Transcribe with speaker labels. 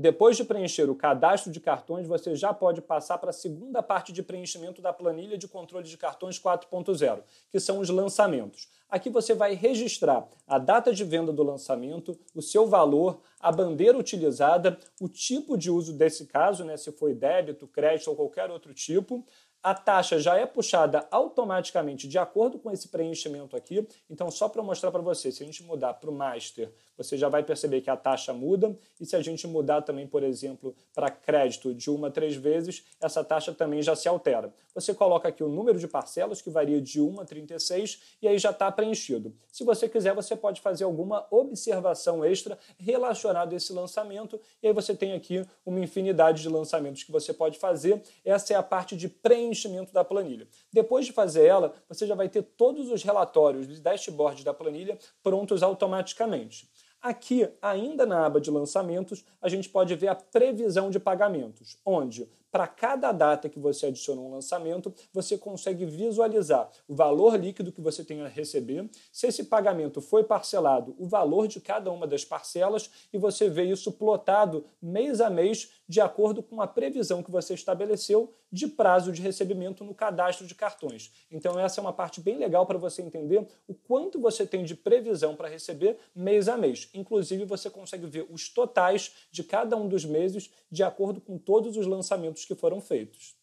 Speaker 1: Depois de preencher o cadastro de cartões, você já pode passar para a segunda parte de preenchimento da planilha de controle de cartões 4.0, que são os lançamentos. Aqui você vai registrar a data de venda do lançamento, o seu valor, a bandeira utilizada, o tipo de uso desse caso, né, se foi débito, crédito ou qualquer outro tipo, a taxa já é puxada automaticamente de acordo com esse preenchimento aqui. Então, só para mostrar para você, se a gente mudar para o Master, você já vai perceber que a taxa muda. E se a gente mudar também, por exemplo, para crédito de uma a três vezes, essa taxa também já se altera. Você coloca aqui o número de parcelas, que varia de 1 a 36, e aí já está preenchido. Se você quiser, você pode fazer alguma observação extra relacionada a esse lançamento. E aí você tem aqui uma infinidade de lançamentos que você pode fazer. Essa é a parte de preenchimento preenchimento da planilha. Depois de fazer ela, você já vai ter todos os relatórios e dashboards da planilha prontos automaticamente. Aqui, ainda na aba de lançamentos, a gente pode ver a previsão de pagamentos, onde, para cada data que você adiciona um lançamento, você consegue visualizar o valor líquido que você tem a receber, se esse pagamento foi parcelado, o valor de cada uma das parcelas e você vê isso plotado mês a mês de acordo com a previsão que você estabeleceu de prazo de recebimento no cadastro de cartões. Então essa é uma parte bem legal para você entender o quanto você tem de previsão para receber mês a mês. Inclusive você consegue ver os totais de cada um dos meses de acordo com todos os lançamentos que foram feitos.